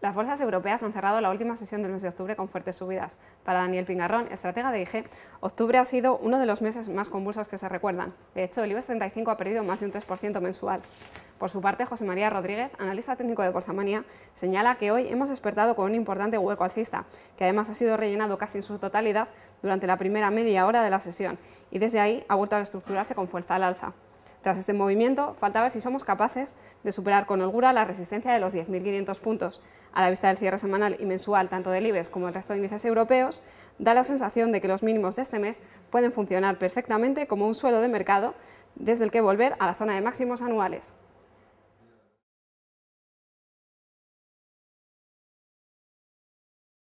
Las bolsas europeas han cerrado la última sesión del mes de octubre con fuertes subidas. Para Daniel Pingarrón, estratega de IG, octubre ha sido uno de los meses más convulsos que se recuerdan. De hecho, el IBEX 35 ha perdido más de un 3% mensual. Por su parte, José María Rodríguez, analista técnico de Bolsamania, señala que hoy hemos despertado con un importante hueco alcista, que además ha sido rellenado casi en su totalidad durante la primera media hora de la sesión, y desde ahí ha vuelto a reestructurarse con fuerza al alza. Tras este movimiento, falta ver si somos capaces de superar con holgura la resistencia de los 10.500 puntos. A la vista del cierre semanal y mensual tanto del IBEX como el resto de índices europeos, da la sensación de que los mínimos de este mes pueden funcionar perfectamente como un suelo de mercado desde el que volver a la zona de máximos anuales.